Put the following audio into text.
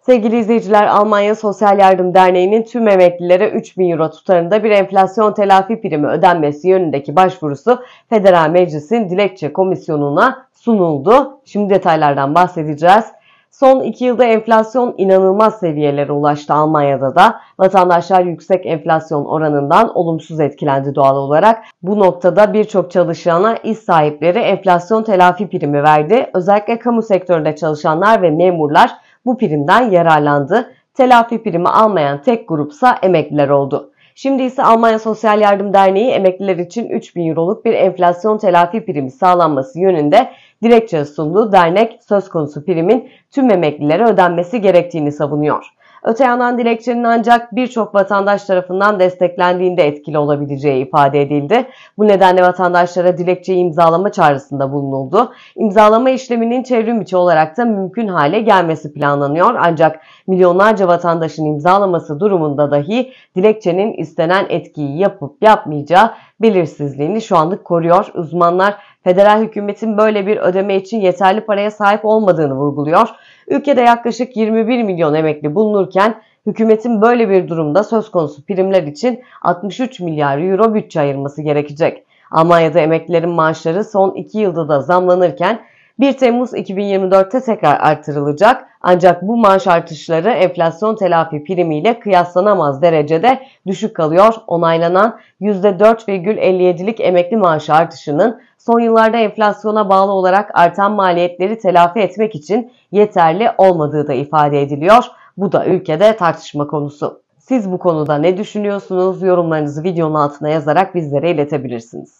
Sevgili izleyiciler, Almanya Sosyal Yardım Derneği'nin tüm emeklilere 3.000 euro tutarında bir enflasyon telafi primi ödenmesi yönündeki başvurusu Federal Meclis'in dilekçe komisyonuna sunuldu. Şimdi detaylardan bahsedeceğiz. Son 2 yılda enflasyon inanılmaz seviyelere ulaştı Almanya'da da. Vatandaşlar yüksek enflasyon oranından olumsuz etkilendi doğal olarak. Bu noktada birçok çalışana iş sahipleri enflasyon telafi primi verdi. Özellikle kamu sektöründe çalışanlar ve memurlar bu primden yararlandı. Telafi primi almayan tek grupsa emekliler oldu. Şimdi ise Almanya Sosyal Yardım Derneği emekliler için 3000 euroluk bir enflasyon telafi primi sağlanması yönünde dilekçe sundu. Dernek söz konusu primin tüm emeklilere ödenmesi gerektiğini savunuyor. Öte yandan dilekçenin ancak birçok vatandaş tarafından desteklendiğinde etkili olabileceği ifade edildi. Bu nedenle vatandaşlara dilekçeyi imzalama çağrısında bulunuldu. İmzalama işleminin çevrim içi olarak da mümkün hale gelmesi planlanıyor. Ancak milyonlarca vatandaşın imzalaması durumunda dahi dilekçenin istenen etkiyi yapıp yapmayacağı belirsizliğini şu anlık koruyor. Uzmanlar federal hükümetin böyle bir ödeme için yeterli paraya sahip olmadığını vurguluyor. Ülkede yaklaşık 21 milyon emekli bulunurken hükümetin böyle bir durumda söz konusu primler için 63 milyar euro bütçe ayırması gerekecek. Almanya'da emeklilerin maaşları son 2 yılda da zamlanırken 1 Temmuz 2024'te tekrar artırılacak ancak bu maaş artışları enflasyon telafi primiyle kıyaslanamaz derecede düşük kalıyor. Onaylanan %4,57'lik emekli maaşı artışının son yıllarda enflasyona bağlı olarak artan maliyetleri telafi etmek için yeterli olmadığı da ifade ediliyor. Bu da ülkede tartışma konusu. Siz bu konuda ne düşünüyorsunuz? Yorumlarınızı videonun altına yazarak bizlere iletebilirsiniz.